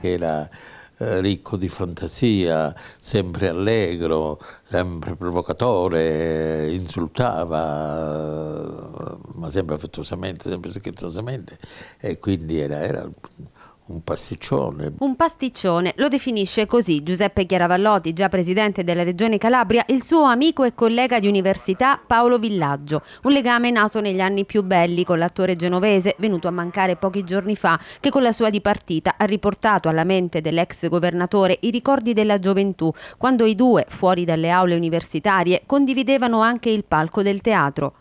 che Era eh, ricco di fantasia, sempre allegro, sempre provocatore, insultava, ma sempre affettuosamente, sempre scherzosamente, e quindi era, era un pasticcione. Un pasticcione, lo definisce così Giuseppe Chiaravallotti, già presidente della Regione Calabria, il suo amico e collega di università Paolo Villaggio, un legame nato negli anni più belli con l'attore genovese venuto a mancare pochi giorni fa, che con la sua dipartita ha riportato alla mente dell'ex governatore i ricordi della gioventù, quando i due, fuori dalle aule universitarie, condividevano anche il palco del teatro.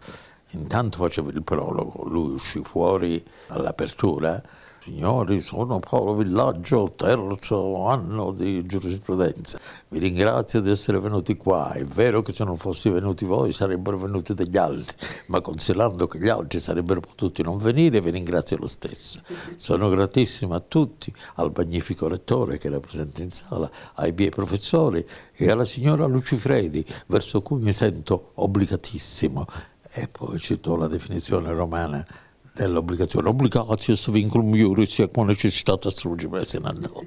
Intanto faceva il prologo, lui uscì fuori all'apertura, signori sono Paolo Villaggio, terzo anno di giurisprudenza, vi ringrazio di essere venuti qua, è vero che se non fossi venuti voi sarebbero venuti degli altri, ma considerando che gli altri sarebbero potuti non venire vi ringrazio lo stesso. Sono gratissimo a tutti, al magnifico rettore che era presente in sala, ai miei professori e alla signora Lucifredi, verso cui mi sento obbligatissimo e poi citò la definizione romana dell'obbligazione obligatis vinculum iuris e con necessità strugibile se ne andò.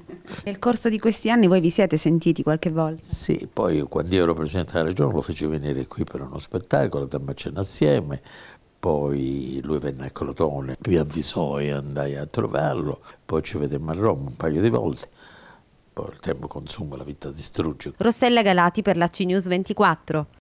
Nel corso di questi anni voi vi siete sentiti qualche volta? Sì, poi quando ero presidente della regione lo feci venire qui per uno spettacolo, andammo a cena assieme, poi lui venne a Crotone, mi avvisò e andai a trovarlo, poi ci vedemmo a Roma un paio di volte. Poi il tempo consuma, la vita distrugge. Rossella Galati per la CNews 24.